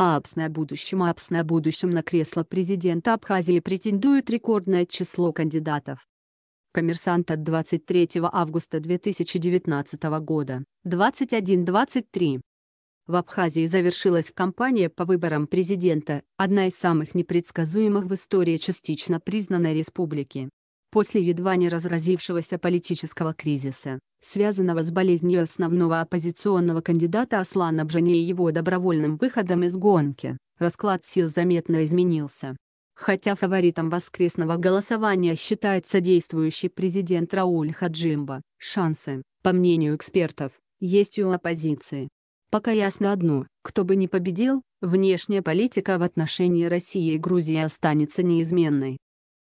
АПС на будущем АПС на будущем на кресло президента Абхазии претендует рекордное число кандидатов. Коммерсант от 23 августа 2019 года, 21-23. В Абхазии завершилась кампания по выборам президента, одна из самых непредсказуемых в истории частично признанной республики после едва не разразившегося политического кризиса, связанного с болезнью основного оппозиционного кандидата Аслана Бжани и его добровольным выходом из гонки, расклад сил заметно изменился. Хотя фаворитом воскресного голосования считается действующий президент Рауль Хаджимба, шансы, по мнению экспертов, есть и у оппозиции. Пока ясно одно, кто бы ни победил, внешняя политика в отношении России и Грузии останется неизменной.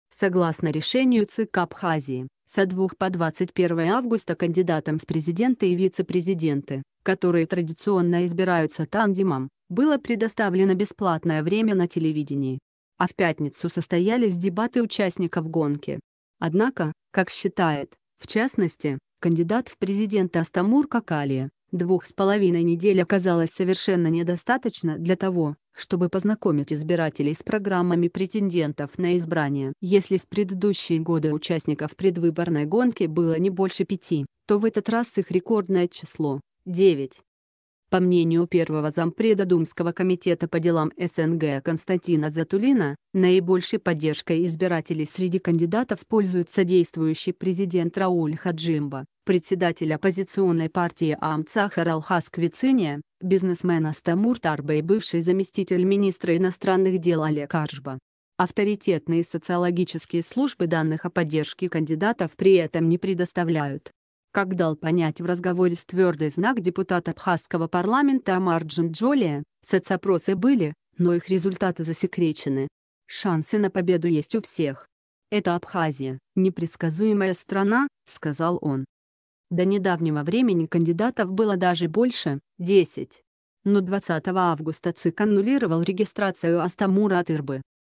Согласно решению ЦК Абхазии, со 2 по 21 августа кандидатам в президенты и вице-президенты, которые традиционно избираются тандемом, было предоставлено бесплатное время на телевидении. А в пятницу состоялись дебаты участников гонки. Однако, как считает, в частности, кандидат в президенты Астамур Какалия, Двух с половиной недель оказалось совершенно недостаточно для того, чтобы познакомить избирателей с программами претендентов на избрание. Если в предыдущие годы участников предвыборной гонки было не больше пяти, то в этот раз их рекордное число – 9. По мнению первого зампреда Думского комитета по делам СНГ Константина Затулина, наибольшей поддержкой избирателей среди кандидатов пользуется действующий президент Рауль Хаджимба, председатель оппозиционной партии Амцаха Ралхас Квициния, бизнесмен Астамур Тарба и бывший заместитель министра иностранных дел Олег Аржба. Авторитетные социологические службы данных о поддержке кандидатов при этом не предоставляют. Как дал понять в разговоре с твердый знак депутат Абхазского парламента Амарджин Джолия, соцопросы были, но их результаты засекречены. Шансы на победу есть у всех. «Это Абхазия, непредсказуемая страна», — сказал он. До недавнего времени кандидатов было даже больше – 10. Но 20 августа ЦИК аннулировал регистрацию Астамура от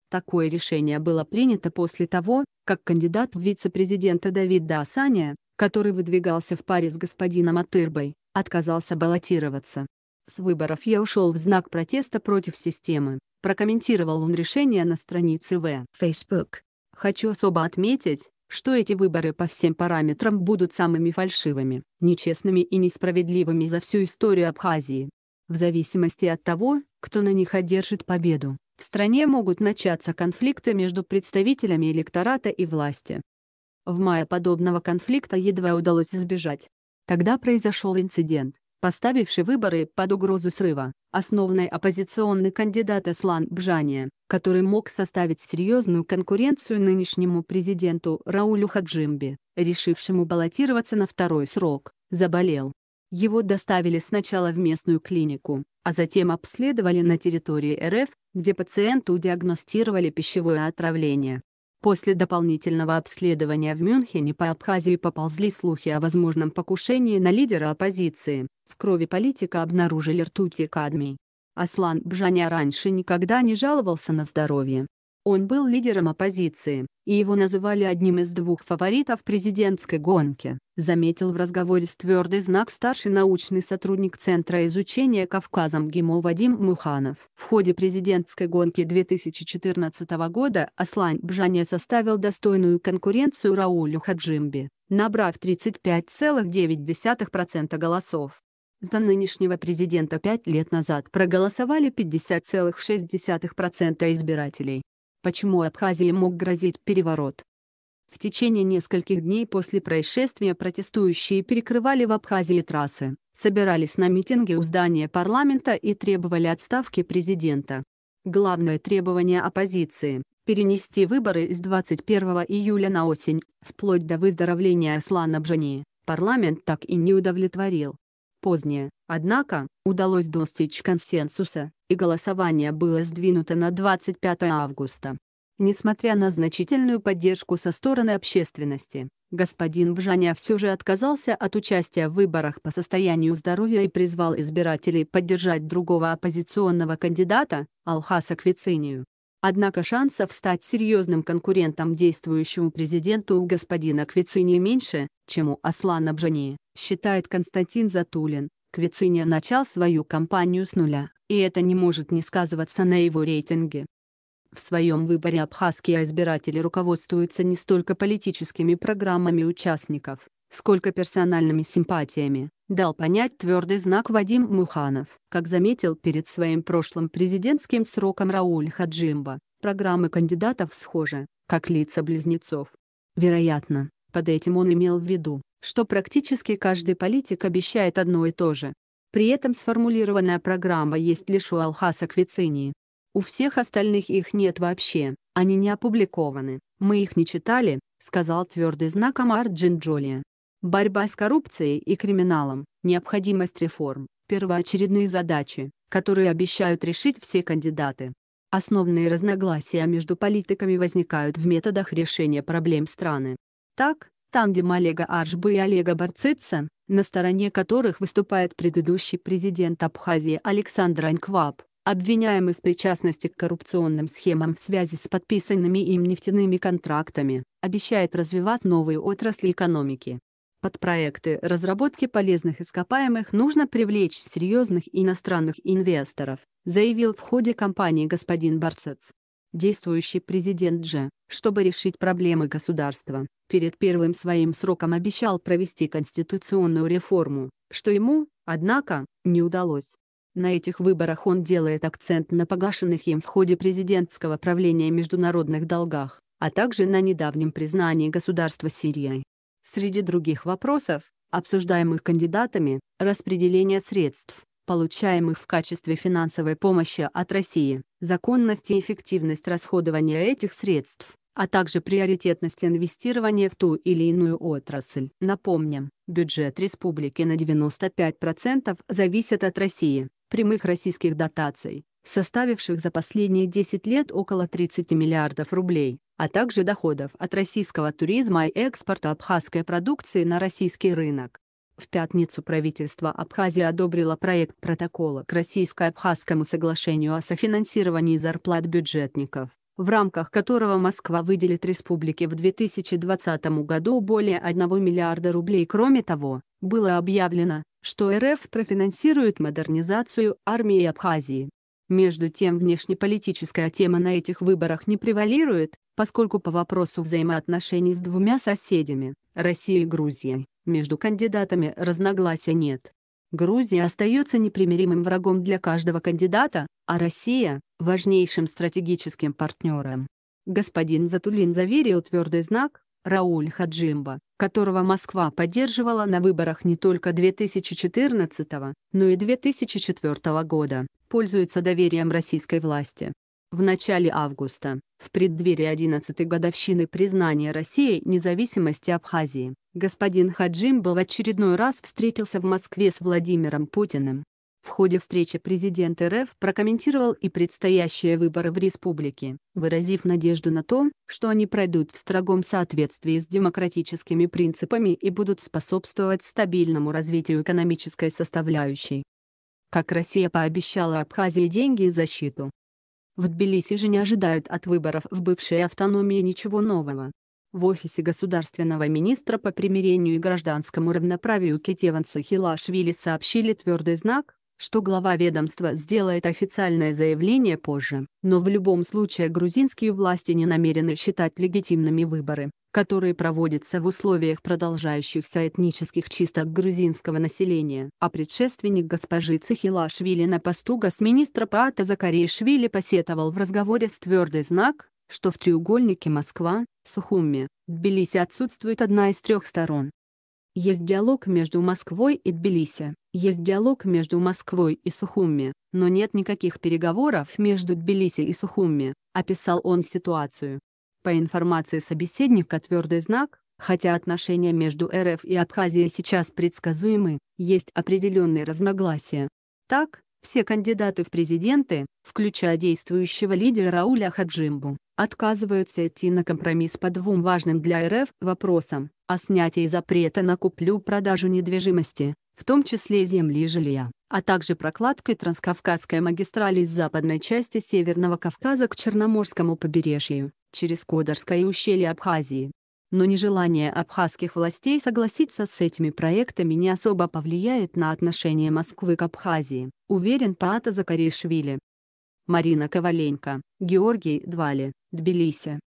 Такое решение было принято после того, как кандидат в вице-президента Давид Дасаня, который выдвигался в паре с господином Атырбой, отказался баллотироваться. «С выборов я ушел в знак протеста против системы», прокомментировал он решение на странице в Facebook. Хочу особо отметить, что эти выборы по всем параметрам будут самыми фальшивыми, нечестными и несправедливыми за всю историю Абхазии. В зависимости от того, кто на них одержит победу, в стране могут начаться конфликты между представителями электората и власти. В мае подобного конфликта едва удалось избежать. Тогда произошел инцидент, поставивший выборы под угрозу срыва основной оппозиционный кандидат Аслан Бжания, который мог составить серьезную конкуренцию нынешнему президенту Раулю Хаджимби, решившему баллотироваться на второй срок, заболел. Его доставили сначала в местную клинику, а затем обследовали на территории РФ, где пациенту диагностировали пищевое отравление. После дополнительного обследования в Мюнхене по Абхазии поползли слухи о возможном покушении на лидера оппозиции. В крови политика обнаружили ртути и кадмий. Аслан Бжаня раньше никогда не жаловался на здоровье. Он был лидером оппозиции, и его называли одним из двух фаворитов президентской гонки, заметил в разговоре с твердый знак старший научный сотрудник Центра изучения Кавказом ГИМО Вадим Муханов. В ходе президентской гонки 2014 года Аслан Бжания составил достойную конкуренцию Раулю Хаджимби, набрав 35,9% голосов. За нынешнего президента пять лет назад проголосовали 50,6% избирателей почему Абхазии мог грозить переворот. В течение нескольких дней после происшествия протестующие перекрывали в Абхазии трассы, собирались на митинги у здания парламента и требовали отставки президента. Главное требование оппозиции – перенести выборы с 21 июля на осень, вплоть до выздоровления Аслана Бжани, парламент так и не удовлетворил позднее, однако, удалось достичь консенсуса, и голосование было сдвинуто на 25 августа. Несмотря на значительную поддержку со стороны общественности, господин Бжаня все же отказался от участия в выборах по состоянию здоровья и призвал избирателей поддержать другого оппозиционного кандидата, Алхаса Квицинию. Однако шансов стать серьезным конкурентом действующему президенту у господина Квициния меньше, чем у Аслана Бжани, считает Константин Затулин. Квициния начал свою кампанию с нуля, и это не может не сказываться на его рейтинге. В своем выборе абхазские избиратели руководствуются не столько политическими программами участников, сколько персональными симпатиями, дал понять твердый знак Вадим Муханов. Как заметил перед своим прошлым президентским сроком Рауль Хаджимба, программы кандидатов схожи, как лица близнецов. Вероятно, под этим он имел в виду, что практически каждый политик обещает одно и то же. При этом сформулированная программа есть лишь у Алхаса Квицинии. У всех остальных их нет вообще, они не опубликованы, мы их не читали, сказал твердый знак Амар Джинджоли. Борьба с коррупцией и криминалом, необходимость реформ – первоочередные задачи, которые обещают решить все кандидаты. Основные разногласия между политиками возникают в методах решения проблем страны. Так, тандем Олега Аршбы и Олега Барцица, на стороне которых выступает предыдущий президент Абхазии Александр Анькваб, обвиняемый в причастности к коррупционным схемам в связи с подписанными им нефтяными контрактами, обещает развивать новые отрасли экономики, под проекты разработки полезных ископаемых нужно привлечь серьезных иностранных инвесторов, заявил в ходе кампании господин Барцец. Действующий президент же, чтобы решить проблемы государства, перед первым своим сроком обещал провести конституционную реформу, что ему, однако, не удалось. На этих выборах он делает акцент на погашенных им в ходе президентского правления международных долгах, а также на недавнем признании государства Сирией Среди других вопросов, обсуждаемых кандидатами, распределение средств, получаемых в качестве финансовой помощи от России, законность и эффективность расходования этих средств, а также приоритетность инвестирования в ту или иную отрасль. Напомним, бюджет республики на 95% зависит от России, прямых российских дотаций, составивших за последние 10 лет около 30 миллиардов рублей а также доходов от российского туризма и экспорта абхазской продукции на российский рынок. В пятницу правительство Абхазии одобрило проект протокола к российско-абхазскому соглашению о софинансировании зарплат бюджетников, в рамках которого Москва выделит республике в 2020 году более 1 миллиарда рублей. Кроме того, было объявлено, что РФ профинансирует модернизацию армии Абхазии. Между тем внешнеполитическая тема на этих выборах не превалирует, поскольку по вопросу взаимоотношений с двумя соседями, Россией и Грузией, между кандидатами разногласия нет. Грузия остается непримиримым врагом для каждого кандидата, а Россия – важнейшим стратегическим партнером. Господин Затулин заверил твердый знак, Рауль Хаджимба, которого Москва поддерживала на выборах не только 2014, но и 2004 года, пользуется доверием российской власти. В начале августа, в преддверии 11-й годовщины признания России независимости Абхазии, господин Хаджим был в очередной раз встретился в Москве с Владимиром Путиным, в ходе встречи президент РФ прокомментировал и предстоящие выборы в республике, выразив надежду на то, что они пройдут в строгом соответствии с демократическими принципами и будут способствовать стабильному развитию экономической составляющей. Как Россия пообещала Абхазии деньги и защиту. В Тбилиси же не ожидают от выборов в бывшей автономии ничего нового. В офисе государственного министра по примирению и гражданскому равноправию Кетеван Сахилашвили сообщили твердый знак, что глава ведомства сделает официальное заявление позже, но в любом случае грузинские власти не намерены считать легитимными выборы, которые проводятся в условиях продолжающихся этнических чисток грузинского населения. А предшественник госпожи Цехилашвили на посту госминистра Паата Закаришвили посетовал в разговоре с твердый знак, что в треугольнике Москва, Сухуми, Тбилиси отсутствует одна из трех сторон, есть диалог между Москвой и Тбилиси, есть диалог между Москвой и Сухуми, но нет никаких переговоров между Тбилиси и Сухуми, описал он ситуацию. По информации собеседника твердый знак, хотя отношения между РФ и Абхазией сейчас предсказуемы, есть определенные разногласия. Так, все кандидаты в президенты, включая действующего лидера Рауля Хаджимбу, отказываются идти на компромисс по двум важным для РФ вопросам – о снятии запрета на куплю-продажу недвижимости, в том числе земли и жилья, а также прокладкой Транскавказской магистрали из западной части Северного Кавказа к Черноморскому побережью, через Кодорское ущелье Абхазии но нежелание абхазских властей согласиться с этими проектами не особо повлияет на отношение Москвы к Абхазии, уверен Паата Закаришвили. Марина Коваленко, Георгий Двали, Тбилиси.